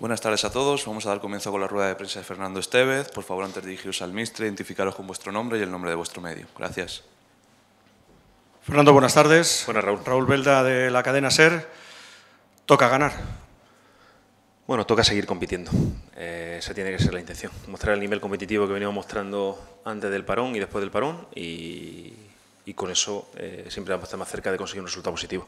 Buenas tardes a todos. Vamos a dar comienzo con la rueda de prensa de Fernando Estevez. Por favor, antes de dirigiros al MISTRE, identificaros con vuestro nombre y el nombre de vuestro medio. Gracias. Fernando, buenas tardes. Buenas, Raúl. Raúl Belda de la cadena SER. Toca ganar. Bueno, toca seguir compitiendo. Eh, esa tiene que ser la intención. Mostrar el nivel competitivo que veníamos mostrando antes del parón y después del parón. Y, con eso eh, siempre vamos a estar más cerca de conseguir un resultado positivo.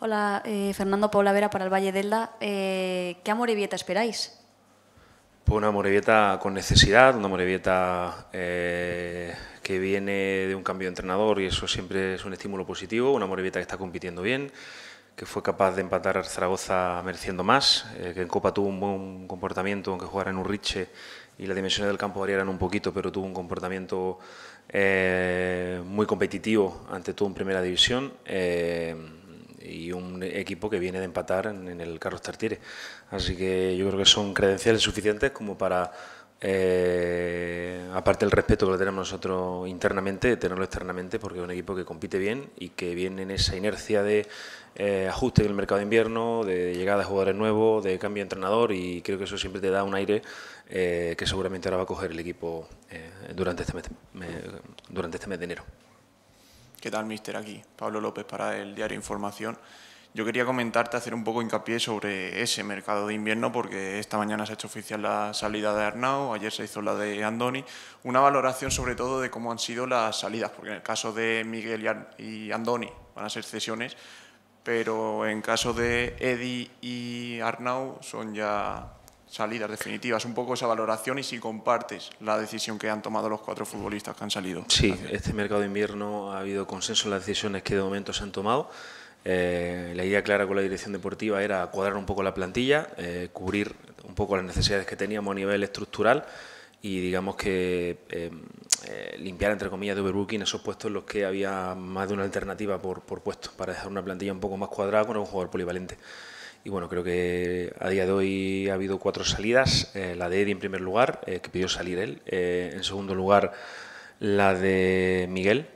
Hola, eh, Fernando Paula Vera para el Valle Delda. Eh, ¿Qué Amorebieta esperáis? Pues una amorevieta con necesidad, una amorevieta eh, que viene de un cambio de entrenador y eso siempre es un estímulo positivo, una amorevieta que está compitiendo bien, que fue capaz de empatar a Zaragoza mereciendo más, eh, que en Copa tuvo un buen comportamiento, aunque jugara en un riche y las dimensiones del campo variaran un poquito, pero tuvo un comportamiento muy competitivo ante todo en Primera División un equipo que viene de empatar en, el Carlos Tartiere. Así que yo creo que son credenciales suficientes como para, eh, aparte del respeto que tenemos nosotros internamente, tenerlo externamente, porque es un equipo que compite bien y que viene en esa inercia de eh, ajuste del mercado de invierno, de llegada de jugadores nuevos, de cambio de entrenador y creo que eso siempre te da un aire eh, que seguramente ahora va a coger el equipo durante, este mes, durante este mes de enero. ¿Qué tal, mister? Aquí, Pablo López para el diario Información. Yo quería comentarte, hacer un poco hincapié sobre ese mercado de invierno, porque esta mañana se ha hecho oficial la salida de Arnau, ayer se hizo la de Andoni. Una valoración sobre todo de cómo han sido las salidas, porque en el caso de Miguel y Andoni van a ser cesiones, pero en caso de Eddy y Arnau son ya salidas definitivas, un poco esa valoración y si compartes la decisión que han tomado los cuatro futbolistas que han salido. Sí, este mercado de invierno ha habido consenso en las decisiones que de momento se han tomado. Eh, la idea clara con la dirección deportiva era cuadrar un poco la plantilla, eh, cubrir un poco las necesidades que teníamos a nivel estructural y digamos que em, eh, limpiar, entre comillas, de overbooking esos puestos en los que había más de una alternativa por, por puesto para dejar una plantilla un poco más cuadrada con un jugador polivalente. Y bueno, creo que a día de hoy ha habido cuatro salidas. la de Eddie en primer lugar, que pidió salir él. en segundo lugar, la de Miguel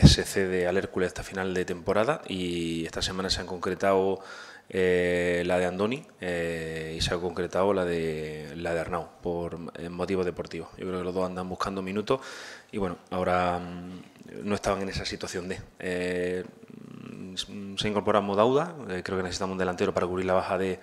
que se cede al Hércules esta final de temporada y esta semana se han concretado eh, la de Andoni eh, y se ha concretado la de la de Arnau por motivos deportivos. Yo creo que los dos andan buscando minutos y bueno, ahora mm, no estaban en esa situación de. Eh, se incorpora Modauda, creo que necesitamos un delantero para cubrir la baja de,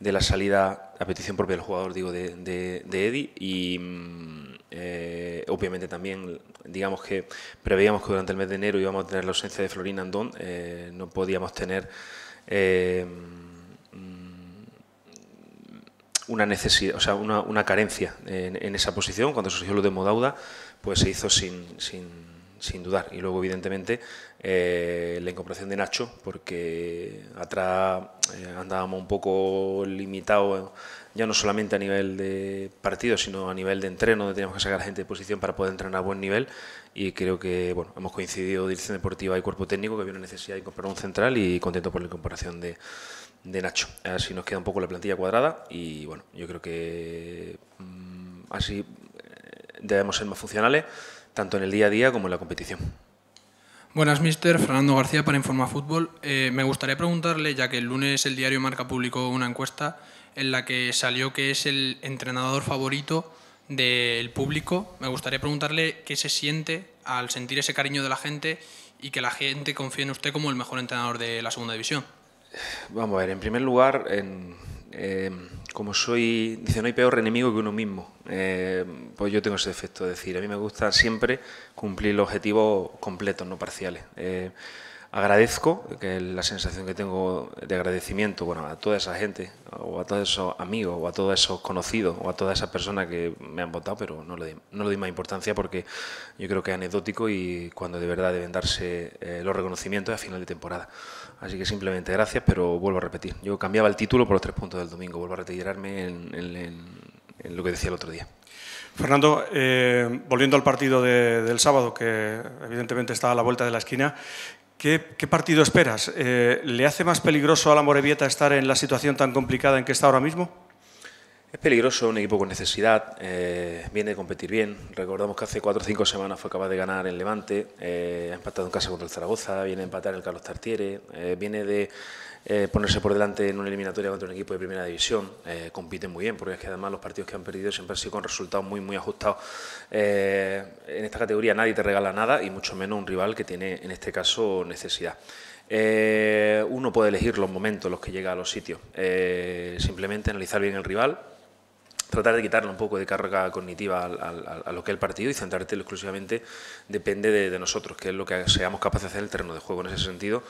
la salida a petición propia del jugador, digo, de, de, y. Mm, eh, obviamente también, digamos que preveíamos que durante el mes de enero íbamos a tener la ausencia de Florina Andón, eh, no podíamos tener eh, mm, una necesidad, o sea, una, una carencia en, esa posición. Cuando surgió lo de Modauda, pues se hizo sin sin dudar. Y luego, evidentemente, eh, la incorporación de Nacho, porque atrás eh, andábamos un poco limitados, ya no solamente a nivel de partido, sino a nivel de entreno, donde teníamos que sacar a la gente de posición para poder entrenar a buen nivel. Y creo que bueno, hemos coincidido dirección deportiva y cuerpo técnico, que había una necesidad de incorporar un central y contento por la incorporación de, Nacho. Así nos queda un poco la plantilla cuadrada y bueno, yo creo que mm, así eh, debemos ser más funcionales tanto en el día a día como en la competición. Buenas, mister. Fernando García para Informa Fútbol. Eh, me gustaría preguntarle, ya que el lunes el diario Marca publicó una encuesta en la que salió que es el entrenador favorito del público, me gustaría preguntarle qué se siente al sentir ese cariño de la gente y que la gente confíe en usted como el mejor entrenador de la segunda división. Vamos a ver, en primer lugar, en, Em, como soy, dice, no hay peor enemigo que uno mismo. Em, pues yo tengo ese efecto, es decir, a mí me gusta siempre cumplir los objetivos completos, no parciales. Em, agradezco que la sensación que tengo de agradecimiento bueno, a toda esa gente, o a todos esos amigos, o a todos esos conocidos, o a todas esas personas que me han votado, pero no le, no le doy más importancia porque yo creo que es anecdótico y cuando de verdad deben darse eh, los reconocimientos es a final de temporada. Así que simplemente gracias, pero vuelvo a repetir. Yo cambiaba el título por los tres puntos del domingo, vuelvo a retirarme en, lo que decía el otro día. Fernando, eh, volviendo al partido del sábado, que evidentemente está a la vuelta de la esquina, ¿Qué, partido esperas? Eh, ¿Le hace más peligroso a la Morevieta estar en la situación tan complicada en que está ahora mismo? Es peligroso, un equipo con necesidad, eh, viene de competir bien. Recordamos que hace cuatro o cinco semanas fue capaz de ganar en Levante, eh, ha empatado en casa contra el Zaragoza, viene a empatar el Carlos Tartiere, viene de eh, ponerse por delante en una eliminatoria contra un equipo de primera división. Eh, compiten muy bien, porque es que además los partidos que han perdido siempre han sido con resultados muy, muy ajustados. Eh, en esta categoría nadie te regala nada y mucho menos un rival que tiene, en este caso, necesidad. Eh, uno puede elegir los momentos, los que llega a los sitios. simplemente analizar bien el rival, tratar de quitarle un poco de carga cognitiva a lo que es el partido y centrarte exclusivamente depende de, de nosotros, que es lo que seamos capaces de hacer en el terreno de juego. En ese sentido,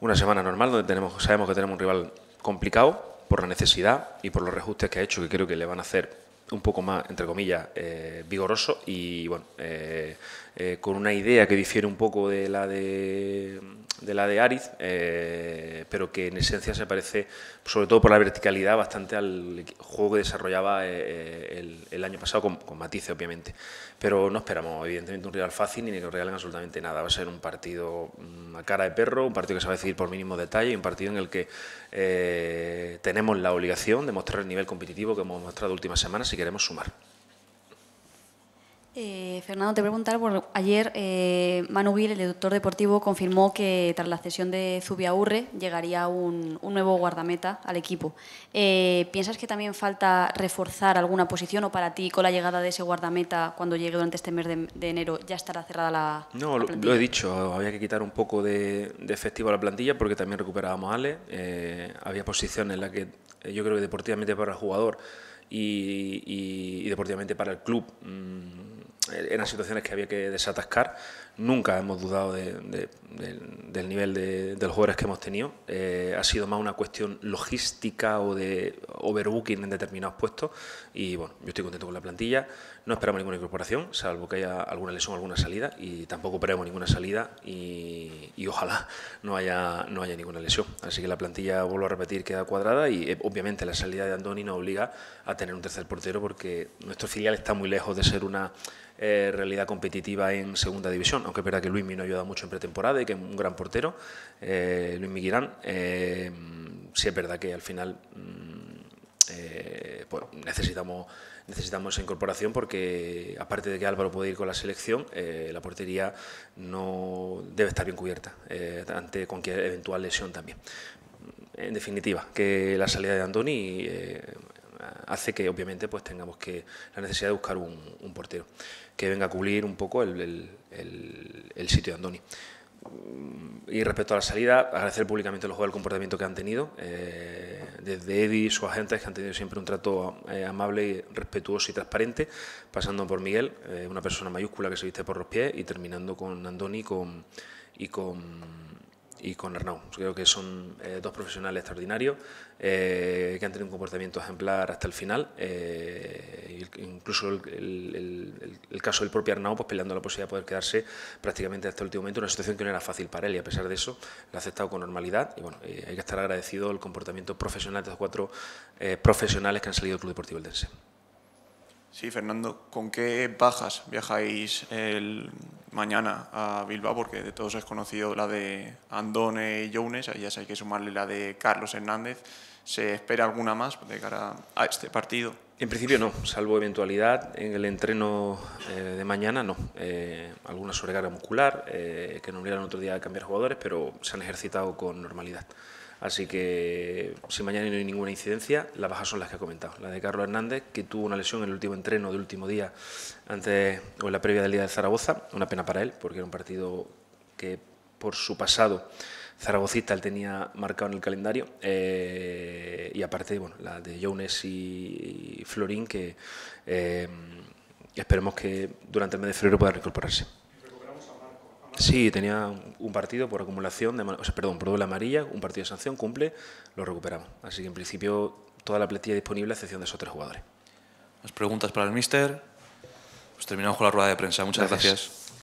una semana normal donde tenemos, sabemos que tenemos un rival complicado por la necesidad y por los reajustes que ha hecho, que creo que le van a hacer un poco más, entre comillas, eh, vigoroso y bueno, eh, eh, con una idea que difiere un poco de la de de la de Ariz, eh, pero que en esencia se parece, sobre todo por la verticalidad, bastante al juego que desarrollaba eh, eh, el, año pasado, con, matices obviamente. Pero no esperamos, evidentemente, un rival fácil ni que nos regalen absolutamente nada. Va a ser un partido mm, a cara de perro, un partido que se va a decidir por mínimo detalle, un partido en el que tenemos la obligación de mostrar el nivel competitivo que hemos mostrado últimas semanas si queremos sumar. Eh, Fernando, te voy preguntar, por, ayer eh, Manu el doctor deportivo, confirmó que tras la cesión de Zubiaurre llegaría un, nuevo guardameta al equipo. Eh, ¿Piensas que también falta reforzar alguna posición o para ti con la llegada de ese guardameta cuando llegue durante este mes de, enero ya estará cerrada la... No, lo he dicho, había que quitar un poco de, de efectivo a la plantilla porque también recuperábamos a Ale, había posiciones en las que yo creo que deportivamente para el jugador y, deportivamente para el club. Mm, eran situaciones que había que desatascar, nunca hemos dudado del nivel de, los jugadores que hemos tenido. Eh, ha sido más una cuestión logística o de overbooking en determinados puestos. Y bueno, yo estoy contento con la plantilla. No esperamos ninguna incorporación, salvo que haya alguna lesión, alguna salida. Y tampoco esperamos ninguna salida. Y, ojalá no haya, no haya ninguna lesión. Así que la plantilla, vuelvo a repetir, queda cuadrada. Y eh, obviamente la salida de Andoni nos obliga a tener un tercer portero porque nuestro filial está muy lejos de ser una eh, realidad competitiva en segunda división, aunque es verdad que Luismi no ayuda mucho en pretemporada y que es un gran portero, eh, Luis Miguelán, eh, sí es verdad que al final pues necesitamos necesitamos esa incorporación porque aparte de que Álvaro puede ir con la selección, la portería no debe estar bien cubierta ante cualquier eventual lesión también. En definitiva, que la salida de Antoni hace que obviamente pues tengamos que la necesidad de buscar un, portero que venga a cubrir un poco el, el, sitio de Andoni. Mm, y respecto a la salida, agradecer públicamente a los jugadores el comportamiento que han tenido, eh, desde Eddie y sus agentes, que han tenido siempre un trato eh, amable, respetuoso y transparente, pasando por Miguel, eh, una persona mayúscula que se viste por los pies, y terminando con Andoni con, y con y con Arnau. Creo que son eh, dos profesionales extraordinarios eh, que han tenido un comportamiento ejemplar hasta el final. Eh, incluso el, caso del propio Arnau, pues peleando la posibilidad de poder quedarse prácticamente hasta el último momento, una situación que no era fácil para él y a pesar de eso lo ha aceptado con normalidad. Y bueno, hay que estar agradecido el comportamiento profesional de los cuatro profesionales que han salido del Club Deportivo Eldense. Sí, Fernando, ¿con qué bajas viajáis el mañana a Bilbao? Porque de todos es conocido la de Andone y Younes, ahí ya hay que sumarle la de Carlos Hernández. ¿Se espera alguna más de cara a este partido? En principio no, salvo eventualidad en el entreno eh, de mañana, no. Eh, alguna sobrecarga muscular, eh, que no hubieran otro día a cambiar jugadores, pero se han ejercitado con normalidad. Así que si mañana no hay ninguna incidencia, las bajas son las que he comentado. La de Carlos Hernández, que tuvo una lesión en el último entreno del último día, antes o en la previa del día de Zaragoza. Una pena para él, porque era un partido que por su pasado zaragocista él tenía marcado en el calendario eh, y aparte bueno la de Jones y, Florín que eh, esperemos que durante el mes de febrero pueda recuperarse. Sí, tenía un partido por acumulación, de, perdón, por doble amarilla, un partido de sanción, cumple, lo recuperamos. Así que en principio toda la plantilla disponible a excepción de esos tres jugadores. Las preguntas para el míster. Pues terminamos con la rueda de prensa. Muchas gracias.